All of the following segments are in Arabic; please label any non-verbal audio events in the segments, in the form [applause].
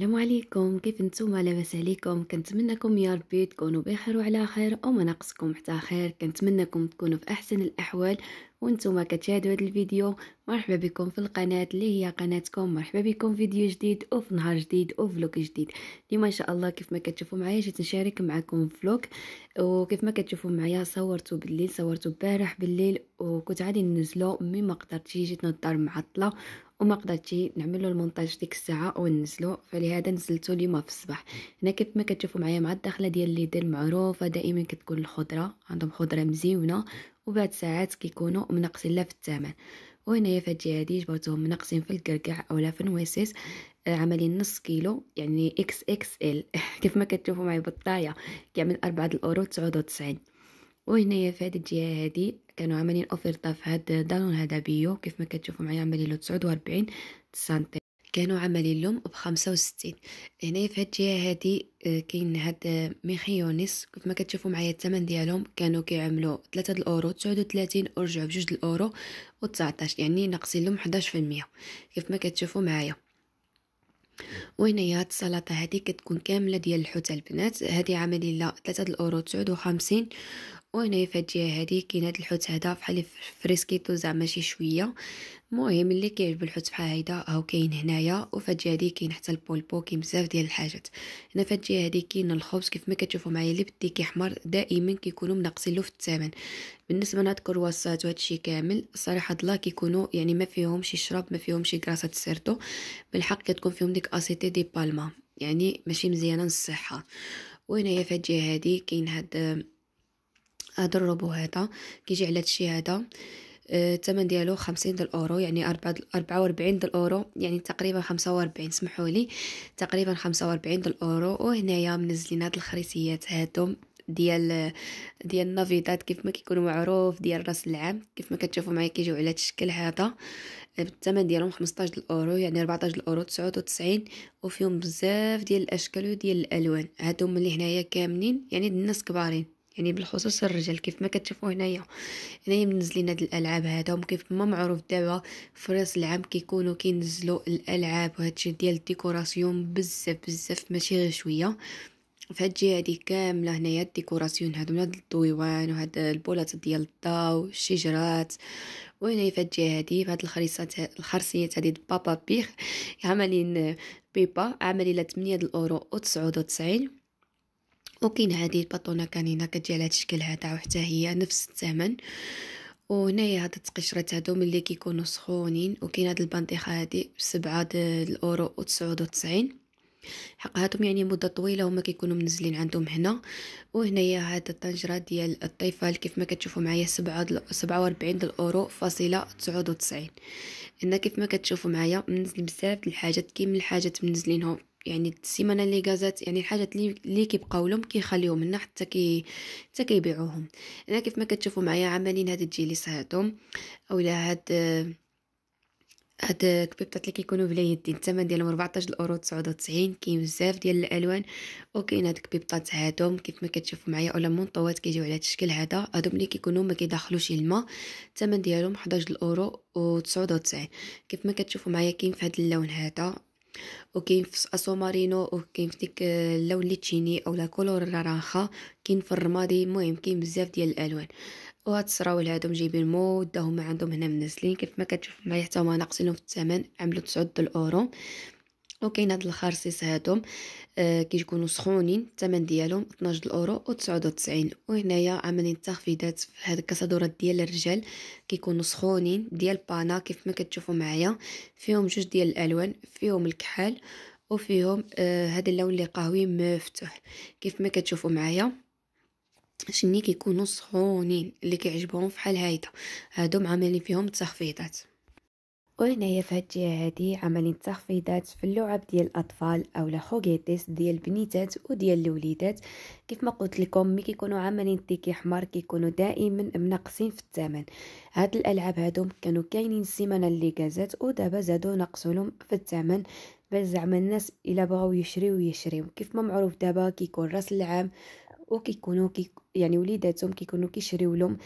السلام عليكم كيف نتوما لاباس عليكم كنتمنىكم يا ربي تكونوا بخير وعلى خير وما ناقصكم حتى خير كنتمنىكم تكونوا في احسن الاحوال وانتم كتشاهدوا هذا الفيديو مرحبا بكم في القناة اللي هي قناتكم مرحبا بكم فيديو جديد وفي نهار جديد وفلوك جديد اليوم ان شاء الله كيف ما كتشوفوا معايا جيت نشارك معكم فلوك وكيف ما كتشوفوا معايا صورته بالليل صورته البارح بالليل وكنت غادي ننزلو مي ما قدرتش جيت نضطر معطله وما قدرتش نعملو المونتاج ديك الساعه وننزلو فلهذا نزلته اليوم في الصباح هنا كيف ما كتشوفوا معايا مع الداخله ديال اللي دير معروفه دائما كتكون الخضره عندهم خضره مزيونه وبعد ساعات كيكونوا منقصين لا في الثمن وهنايا في الجهه هادي جبرتهم منقصين في الكركع اولا في النويسيس آه، عاملين نص كيلو يعني اكس اكس ال [laughs] كيف ما كتشوفوا معايا بالطايه كيعمل 4 الاورو 99 وهنايا في هذه الجهه هادي كانوا عاملين اوفرطه في هاد دالون هذا بيو كيف ما كتشوفوا معايا عاملين له 49 سنتيم كانوا عملين لهم ب 65 هنا في هاد الجهه هادي آه، كاين هاد آه، ميخيونيس كيف ما كتشوفوا معايا الثمن ديالهم كانوا كيعملوا 3 د الاورو 39 ورجعوا بجوج الاورو و19 يعني ناقصين لهم 11% كيف ما كتشوفوا معايا وهنايا هاد السلطه هادي كتكون كامله ديال الحوت البنات هادي لا 3 د الاورو 59 وهنا الجهه هذه كاين هذا الحوت هذا بحال فريسكيتو زعما شي شويه المهم اللي كيعجب الحوت بحال هيدا هاو كاين هنايا الجهه هذه كاين حتى البولبو كاين بزاف ديال الحاجات هنا الجهه هذه كاين الخبز كيف ما كتشوفوا معايا اللي بدي كيحمر دائما كيكونوا منقصين له في الثمن بالنسبه لهاد الكرواسات وهذا الشيء كامل صراحه الله كيكونوا يعني ما فيهمش شراب ما فيهمش كراسه سيرتو بالحق كتكون فيهم ديك اسيتي دي بالما يعني ماشي مزيانه للصحه وهنايا في الجهه هذه كاين هاد هاد الروبو هذا كيجي على هادشي هذا آه، الثمن ديالو 50 ديال الاورو يعني 44 ديال الاورو يعني تقريبا 45 سمحوا لي تقريبا 45 ديال الاورو وهنايا منزلين هاد الخريسيات هادو ديال ديال النافيدات كيف ما كيكونوا معروف ديال راس العام كيف ما كتشوفوا معايا كيجيو على هذا الشكل هذا بالثمن آه، ديالهم 15 ديال الاورو يعني 14 الاورو 99 وفيهم بزاف ديال الاشكال وديال الالوان هادو اللي هنايا كاملين يعني الناس كبارين يعني بالخصوص الرجال كيف ما كتشوفوا هنايا هنايا منزلين هاد الالعاب هذا وكيف ما معروف دابا في راس العام كيكونوا كينزلوا الالعاب وهادشي ديال الديكوراسيون بزاف بزاف ماشي غير شويه فهاد الجهه هادي كامله هنايا الديكوراسيون هادو هاد الطويوان وهاد البولات ديال الضو الشجرات في فهاد الجهه هادي فهاد الخريصات الخرسيات هادي بابا بيغ عاملين بيبا عامله 8 د الاورو و 99 وكاين هذه بطونه كانينا كتجي على هذا الشكل هذا وحتى هي نفس الثمن وهنايا هاد التقشرات هادو ملي كيكونوا سخونين وكاين هاد البنطيخه هادي بسبعة الاورو وتسعود حق هادو يعني مده طويله هما كيكونوا منزلين عندهم هنا وهنايا هاد الطنجره ديال الطيفال كيف ما كتشوفوا معايا سبعة 47 سبعة الاورو فاصله تسعود هنا كيف ما كتشوفوا معايا منزل بزاف د الحاجات كاين الحاجات منزلينهم يعني السيمانه اللي قازات يعني الحاجات اللي اللي كيبقاو لهم كيخليوهم هنا حتى كي حتى كيبيعوهم انا كيف ما كتشوفوا معايا عاملين هاد الجيليس هادو اولا هاد هاد الكبيبطات اللي كيكونوا بلا يدين الثمن ديالهم 14 اورو 99 كاين بزاف ديال الالوان وكاين هاد الكبيبطات هادهم كيف ما كتشوفوا معايا اولا مونطوات كيجيو على هاد الشكل هذا هادو ملي كيكونوا ما كيدخلوش الماء الثمن ديالهم 11 اورو و 99 كيف ما كتشوفوا معايا كاين في هاد اللون هذا وكاين في مارينو وكاين في ديك اللون لي تشيني او لا كولور الرانخا كاين في الرمادي المهم كاين بزاف ديال الالوان وهاد السراول هادو جايبين مو داهم عندهم هنا منزلين كيف ما كتشوف معايا حتى هما ناقصينهم في الثمن عملوا 9 الاورو وكاين هاد الخرصيص هادوم آه كيكونوا سخونين الثمن ديالهم 12 الاورو و99 وهنايا عاملين التخفيضات في هاد الكاسادورات ديال الرجال كيكونوا سخونين ديال بانا كيف ما كتشوفوا معايا فيهم جوج ديال الالوان فيهم الكحل وفيهم آه هاد اللون اللي قهوي مفتوح كيف ما كتشوفوا معايا شني كيكونوا سخونين اللي كيعجبهم فحال هايدا هادو عاملين فيهم التخفيضات وهنايا في الجهه هادي عملين تخفيضات في اللعب ديال الاطفال او لخوغيتيس ديال البنيتات وديال الوليدات كيف ما قلت لكم ملي كيكونوا عاملين تيكي حمر كيكونوا دائما منقصين في الثمن هاد الالعاب هادو كانوا كاينين السيمانه اللي جازات ودابا زادوا نقصوا لهم في الثمن بس زعما الناس الا بغاو يشريو يشريو كيف ما معروف دابا كيكون راس العام وكيكونوا كي يعني وليداتهم كيكونوا كيشريو لهم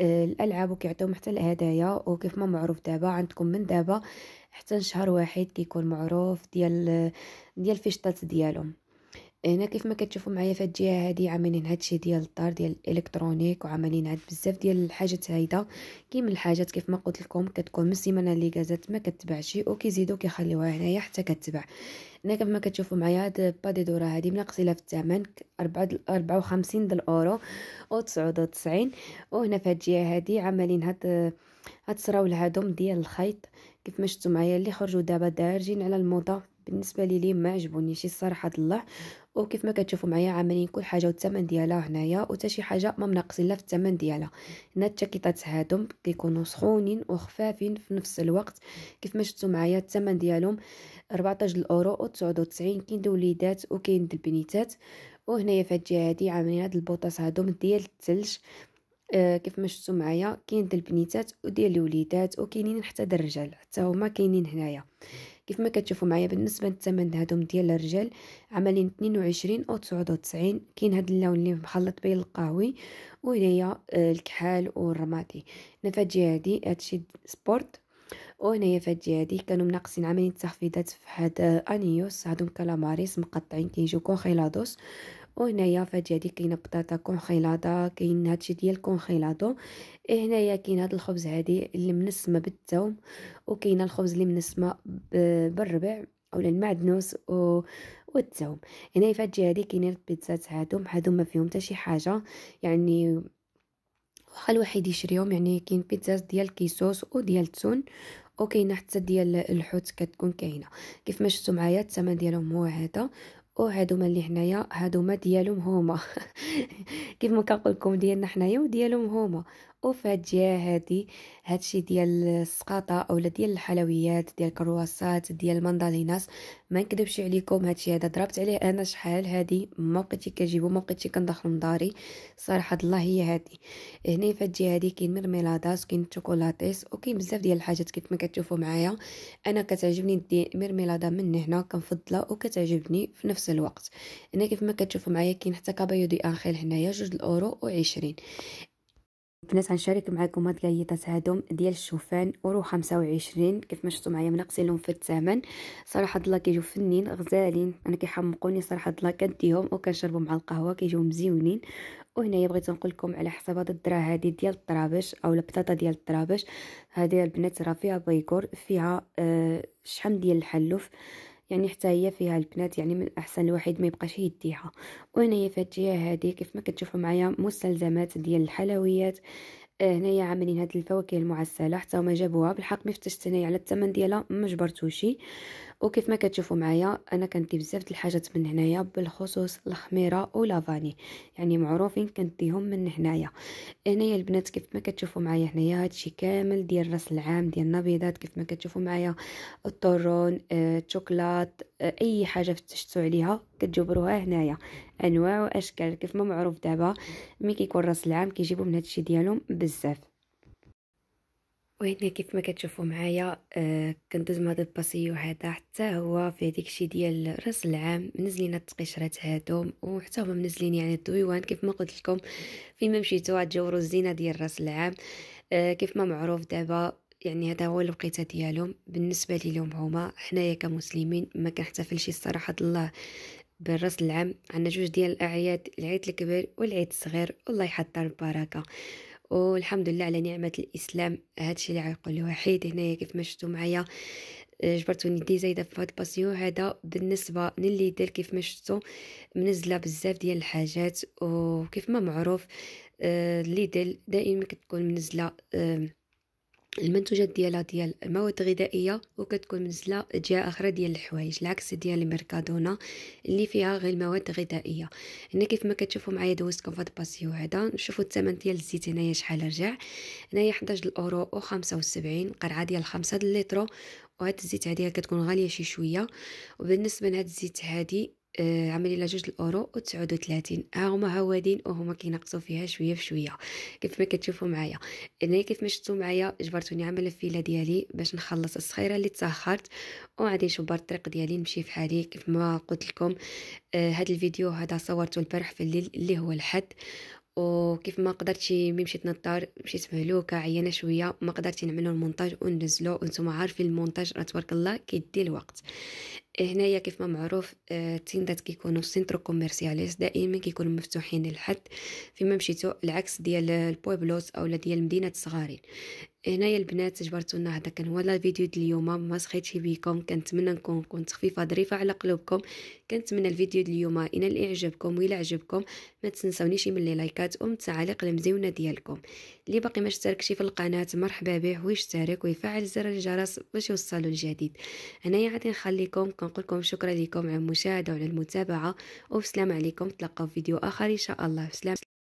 الالعاب وكيعطيو حتى الهدايا وكيف ما معروف دابا عندكم من دابا حتى شهر واحد كيكون معروف ديال ديال الفيشطات ديالهم هنا كيف ما كتشوفوا معايا في الجهه هذه عاملين هادشي ديال الدار ديال الالكترونيك وعاملين هاد بزاف ديال الحاجات هايده كي من الحاجات كيف ما قلت لكم كتكون من السيمانه اللي كازات ما كتباعش وكيزيدوا كيخليوها هنايا حتى كتباع هنا كيف ما كتشوفوا معايا هاد هذه هادي لها في الثمن 54 د الاورو و 99 وهنا في هاد الجهه هادي عاملين هاد هاد السراول هادوم ديال الخيط كيف ما شفتوا معايا اللي خرجوا دابا دارجين على الموضه بالنسبه لي لي ما عجبونيش الصراحه الله وكيف ما كتشوفوا معايا عاملين كل حاجه والثمن ديالها هنايا وتا شي حاجه ما مناقصين لا في الثمن ديالها هنا التاكيطات هادو كيكونوا سخونين وخفافين في نفس الوقت كيف ما شفتوا معايا الثمن ديالهم 14 الاورو و 99 كاين الوليدات وكاين البنيتات وهنايا في الجهه هادي عاملين هاد البوطاس هادو ديال الثلج آه كيف ما شفتوا معايا كاين ديال البنيتات وديال الوليدات وكاينين حتى الرجال حتى هما كاينين هنايا كيف ما كتشوفوا معايا بالنسبه للثمن هادوم ديال الرجال عاملين 22 او 99 كاين هاد اللون اللي مخلط بين القهوي وهنايا آه، الكحال والرمادي هنا فهاد الجهه هادي هادشي سبورت وهنايا فهاد الجهه هادي كانوا مناقصين عاملين تخفيضات في هاد آه، انيوس هادو كالاماريس مقطعين كيجيو كونخيلادوس وهنايا فهاد هادي كاينه بطاطا كونخيلاطه كاين هادشي ديال كونخيلاطو هنايا كاين هاد الخبز هادي اللي منسمه بالتوم وكاينه الخبز اللي منسمه بالربع اولا المعدنوس و والتوم هنا في الجهه هادي كاينين البيتزات هادو هادو ما فيهم حتى شي حاجه يعني واخا الواحد يشريهم يعني كاين بيتزات ديال كيسوس وديال التون وكاينه حتى ديال الحوت كتكون كاينه كيف ما شفتوا معايا الثمن ديالهم هو هذا او هادوما اللي هنايا هادوما ديالهم هما [laughs] كيف ما كنقول لكم ديالنا حنايا وديالهم هما وفي هاد الجهه هادي هادشي ديال السقاطه اولا ديال الحلويات ديال الكرواسات ديال المنداليناس ما نكذبش عليكم هادشي هذا ضربت عليه انا شحال هادي ما بقيتش كنجيبو ما بقيتش كندخل من داري صراحه الله هي هادي هنا في الجهه هادي كاين مرميلادات كاين شوكولاتيس وكاين بزاف ديال الحاجات كيف ما كتشوفوا معايا انا كتعجبني ندي ميرميلادا من هنا كنفضلها وكتعجبني في نفس الوقت هنا كيف ما كتشوفوا معايا كاين حتى كابايو دي انخيل هنايا جوج الاورو 20 بنات غنشارك معكم هاد الكايطات هادوم ديال الشوفان اورو 25 كيف ما شفتوا معايا مناقصين لهم في الثمن صراحه الله كيجيو فنين غزالين انا كيحمقوني صراحه الله كنديهم وكنشربهم مع القهوه كيجيو مزيونين وهنايا بغيت نقول لكم على حساب هاد الدرا هادي ديال الطرابش او البطاطا ديال الطرابش هادي البنات راه فيها بيكور فيها آه شحم ديال الحلوف يعني حتى هي فيها البنات يعني من الاحسن الواحد ما يبقاش يديها هي في الجهه هذه كيف ما كتشوفوا معايا مستلزمات ديال الحلويات آه، هنايا عاملين هاد الفواكه المعسله حتى هما جابوها بالحق ما فتشت هنايا على الثمن ديالها ما جبرتوشي وكيف ما كتشوفوا معايا انا كندي بزاف د الحاجات من هنايا بالخصوص الخميره ولافاني يعني معروفين كنديهم من هنايا هنايا البنات كيف ما كتشوفوا معايا هنايا هادشي كامل ديال راس العام ديال النبيضات كيف ما كتشوفوا معايا الطرون آه، الشوكولات آه، اي حاجه فتشتو عليها كتجبروها هنايا انواع واشكال كيف ما معروف دابا ملي كيكون راس العام كيجيبوا من هادشي ديالهم بزاف وهنا كيف ما كتشوفوا معايا آه، كندوز مع هذا الباسيو هذا حتى هو في هذيك الشيء ديال راس العام منزلين التقشرات هادو وحتى هما منزلين يعني الدويوان كيف ما قلت لكم ما مشيتو غتجاوروا الزينه ديال راس العام آه، كيف ما معروف دابا يعني هذا هو الوقيته ديالهم بالنسبه لهم هما حنايا كمسلمين ما كنحتفلش الصراحه الله بالراس العام عندنا جوج ديال الاعياد العيد الكبير والعيد الصغير والله يحضر البركه والحمد لله على نعمه الاسلام هادشي اللي عقل الوحيد هنايا كيف ما شفتوا معايا آه، جبرتوني دي زايده في هاد الباسيو هذا بالنسبه للي دير كيف ما شفتوا منزله بزاف ديال الحاجات وكيف ما معروف آه، اللي دير دائما كتكون منزله المنتوجات ديالها ديال مواد غذائيه وكتكون منزله جهه اخرى ديال الحوايج العكس ديال الميركادونا اللي فيها غير المواد الغذائيه هنا كيف ما كتشوفوا معايا دوزتكم في هذا الباسيو هذا نشوفوا الثمن ديال الزيت هنايا شحال رجع هنايا 11 الاورو و75 قرعه ديال 5 اللتر وهاد الزيت هادي كتكون غاليه شي شويه وبالنسبه لهاد الزيت هادي آه، عملي جوج الاورو و 39 ها هما هوادين وهما كينقصوا فيها شويه بشويه كيف ما كتشوفوا معايا انا كيف ما شفتوا معايا جبرتوني عمل الفيله ديالي باش نخلص الصخيره اللي تاخرت وغادي نشوف الطريق ديالي نمشي في حالي كيف ما قلت لكم آه هذا الفيديو هذا صورته البارح في الليل اللي هو الحد وكيف ما قدرتش مي مشيت للدار مشيت مهلوكه عيانه شويه ما قدرتش نعملو المونتاج وننزلو وانتم عارفين المونتاج راه تبارك الله كيدي الوقت هنايا كيف ما معروف التندات آه، كيكونوا سنترو كوميرسياليس دائما كيكونوا مفتوحين للحد فيما مشيتو العكس ديال البويبلوس اولا ديال مدينه الصغارين هنايا البنات جبرتوا لنا هذا كان هو لا فيديو ديال اليوم ما سخيتش بيكم كنتمنى نكون كنت خفيفه ظريفه على قلوبكم كنتمنى الفيديو ديال اليوم ينال اعجابكم ويلا عجبكم ما تنساونيش من لي لايكات ومن التعاليق المزيونه ديالكم اللي باقي ما اشتركش في القناه مرحبا به ويشترك ويفعل زر الجرس باش يوصلوا الجديد هنايا غادي نخليكم كنقول لكم شكرا لكم على المشاهده وعلى المتابعه وبسلام عليكم تلقاو فيديو اخر ان شاء الله بسلام